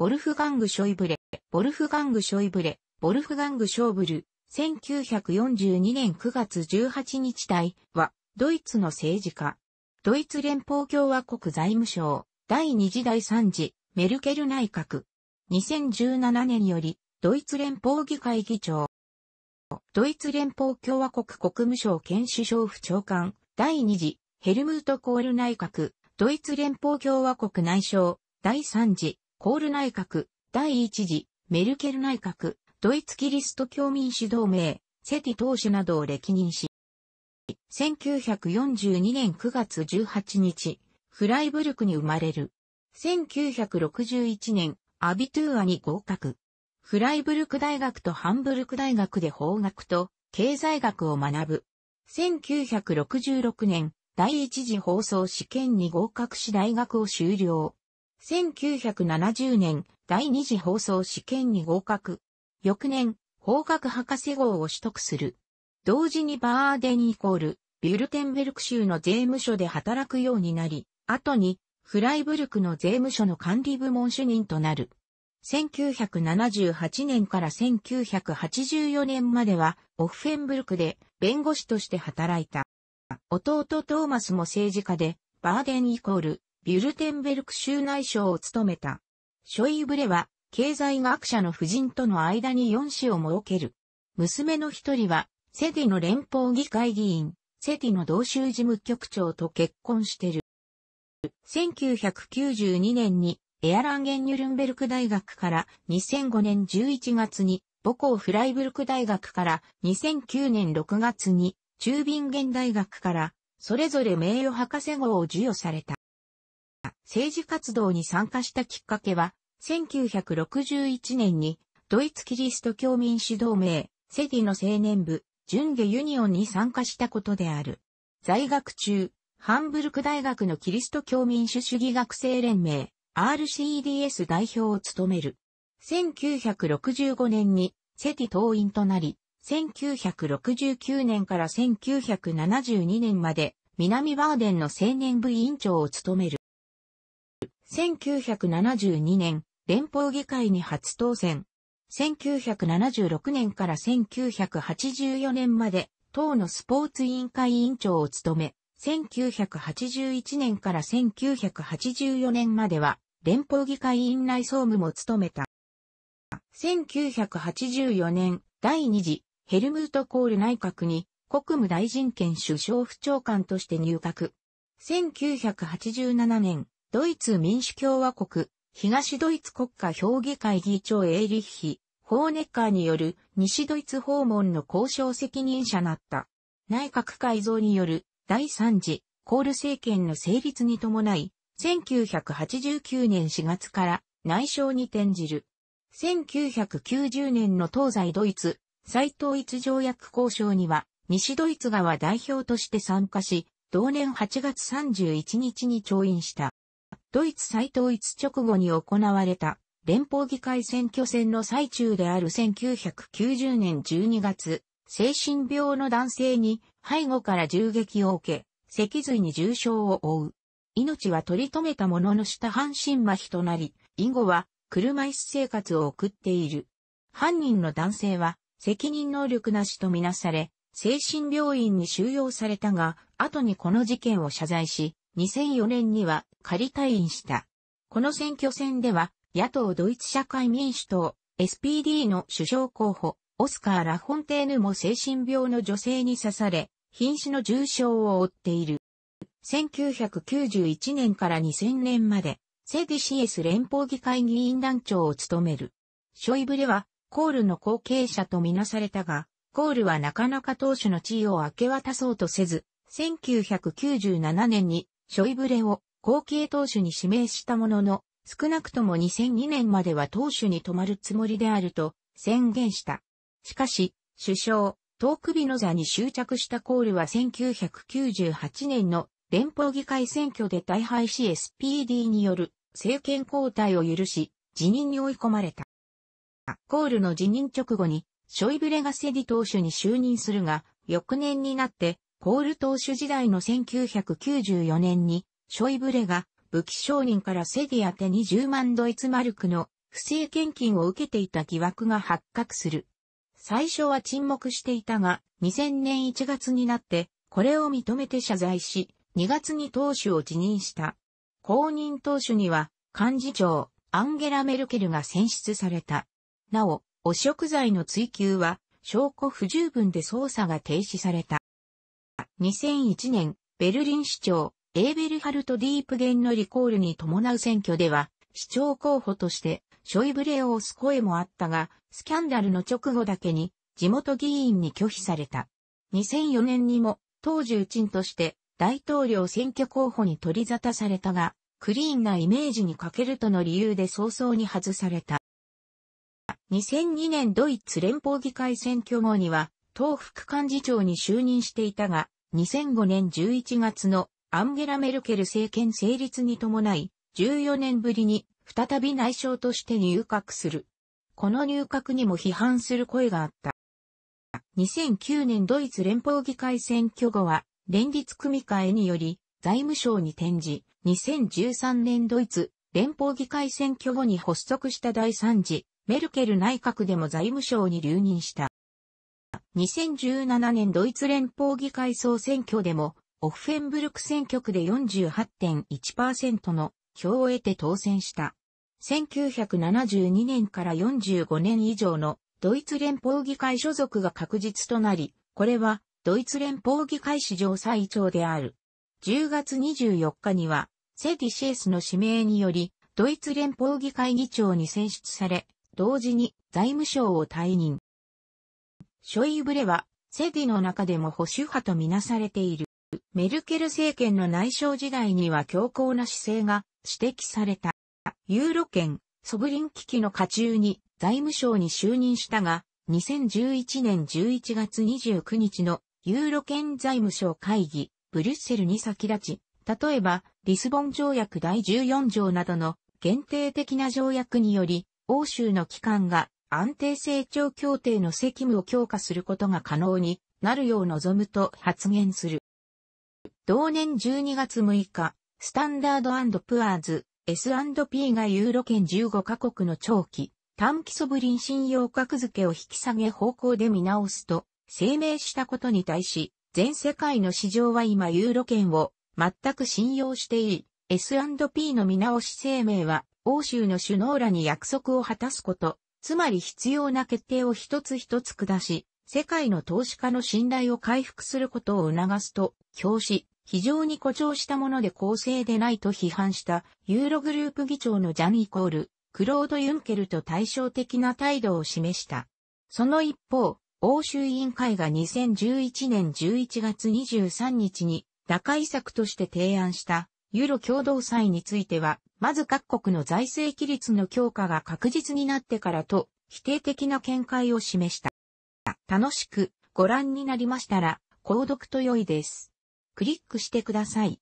ボルフガング・ショイブレ、ボルフガング・ショイブレ、ボルフガング・ショーブル、1942年9月18日対は、ドイツの政治家。ドイツ連邦共和国財務省、第二次第三次、メルケル内閣。2017年より、ドイツ連邦議会議長。ドイツ連邦共和国国務省兼首相府長官、第二次、ヘルムート・コール内閣、ドイツ連邦共和国内相、第三次、コール内閣、第一次、メルケル内閣、ドイツキリスト教民主同盟、セティ党首などを歴任し、1942年9月18日、フライブルクに生まれる。1961年、アビトゥーアに合格。フライブルク大学とハンブルク大学で法学と経済学を学ぶ。1966年、第一次放送試験に合格し大学を修了。1970年、第二次放送試験に合格。翌年、法学博士号を取得する。同時にバーデンイコール、ビュルテンベルク州の税務署で働くようになり、後に、フライブルクの税務署の管理部門主任となる。1978年から1984年までは、オフェンブルクで弁護士として働いた。弟トーマスも政治家で、バーデンイコール、ビュルテンベルク州内省を務めた。ショイブレは、経済学者の夫人との間に4子を設ける。娘の一人は、セディの連邦議会議員、セディの同州事務局長と結婚してる。1992年にエアランゲンニュルンベルク大学から2005年11月に母校フライブルク大学から2009年6月に中ビンゲン大学からそれぞれ名誉博士号を授与された。政治活動に参加したきっかけは、1961年にドイツキリスト教民主同盟、セディの青年部、準下ユニオンに参加したことである。在学中、ハンブルク大学のキリスト教民主主義学生連盟、RCEDS 代表を務める。1965年にセティ党員となり、1969年から1972年まで南バーデンの青年部委員長を務める。1972年、連邦議会に初当選。1976年から1984年まで、党のスポーツ委員会委員長を務め、1981年から1984年までは、連邦議会委員内総務も務めた。1984年、第2次、ヘルムート・コール内閣に、国務大臣兼首相府長官として入閣。1987年、ドイツ民主共和国、東ドイツ国家評議会議長エイリッヒ、ホーネッカーによる西ドイツ訪問の交渉責任者なった。内閣改造による第3次コール政権の成立に伴い、1989年4月から内省に転じる。1990年の東西ドイツ再統一条約交渉には西ドイツ側代表として参加し、同年8月31日に調印した。ドイツ再統一直後に行われた連邦議会選挙戦の最中である1990年12月、精神病の男性に背後から銃撃を受け、脊髄に重傷を負う。命は取り留めたものの下半身麻痺となり、以後は車椅子生活を送っている。犯人の男性は責任能力なしとみなされ、精神病院に収容されたが、後にこの事件を謝罪し、2004年には仮退院した。この選挙戦では、野党ドイツ社会民主党、SPD の首相候補、オスカー・ラフォンテーヌも精神病の女性に刺され、瀕死の重傷を負っている。1991年から2000年まで、セディシエス連邦議会議員団長を務める。ショイブレは、コールの後継者とみなされたが、コールはなかなか当主の地位を明け渡そうとせず、1997年にショイブレを後継投手に指名したものの、少なくとも2002年までは投手に止まるつもりであると宣言した。しかし、首相、トークビノザに執着したコールは1998年の連邦議会選挙で大敗し SPD による政権交代を許し、辞任に追い込まれた。コールの辞任直後に、ショイブレがセディ投手に就任するが、翌年になって、コール党首時代の1994年に、ショイブレが武器商人からセディ宛てに10万ドイツマルクの不正献金を受けていた疑惑が発覚する。最初は沈黙していたが、2000年1月になって、これを認めて謝罪し、2月に党首を辞任した。公認党首には、幹事長、アンゲラ・メルケルが選出された。なお、汚職罪の追及は、証拠不十分で捜査が停止された。2001年、ベルリン市長、エーベルハルト・ディープゲンのリコールに伴う選挙では、市長候補として、ショイブレを押す声もあったが、スキャンダルの直後だけに、地元議員に拒否された。2004年にも、当時うちんとして、大統領選挙候補に取り沙汰されたが、クリーンなイメージに欠けるとの理由で早々に外された。2002年ドイツ連邦議会選挙後には、党副幹事長に就任していたが、2005年11月のアンゲラ・メルケル政権成立に伴い、14年ぶりに再び内相として入閣する。この入閣にも批判する声があった。2009年ドイツ連邦議会選挙後は、連立組えにより、財務省に転じ、2013年ドイツ連邦議会選挙後に発足した第3次、メルケル内閣でも財務省に留任した。2017年ドイツ連邦議会総選挙でも、オフェンブルク選挙区で48.1%の票を得て当選した。1972年から45年以上のドイツ連邦議会所属が確実となり、これはドイツ連邦議会史上最長である。10月24日には、セディシエスの指名により、ドイツ連邦議会議長に選出され、同時に財務省を退任。ショイブレは、セディの中でも保守派とみなされている。メルケル政権の内省時代には強硬な姿勢が指摘された。ユーロ圏、ソブリン危機の下中に財務省に就任したが、2011年11月29日のユーロ圏財務省会議、ブリュッセルに先立ち、例えば、リスボン条約第14条などの限定的な条約により、欧州の機関が安定成長協定の責務を強化することが可能になるよう望むと発言する。同年12月6日、スタンダードプアーズ S&P がユーロ圏15カ国の長期、短期ソブリン信用格付けを引き下げ方向で見直すと声明したことに対し、全世界の市場は今ユーロ圏を全く信用していい。S&P の見直し声明は、欧州の首脳らに約束を果たすこと、つまり必要な決定を一つ一つ下し、世界の投資家の信頼を回復することを促すと、表紙、非常に誇張したもので公正でないと批判したユーログループ議長のジャン・イコール、クロード・ユンケルと対照的な態度を示した。その一方、欧州委員会が2011年11月23日に打開策として提案したユーロ共同債についてはまず各国の財政規律の強化が確実になってからと、否定的な見解を示した。楽しくご覧になりましたら、購読と良いです。クリックしてください。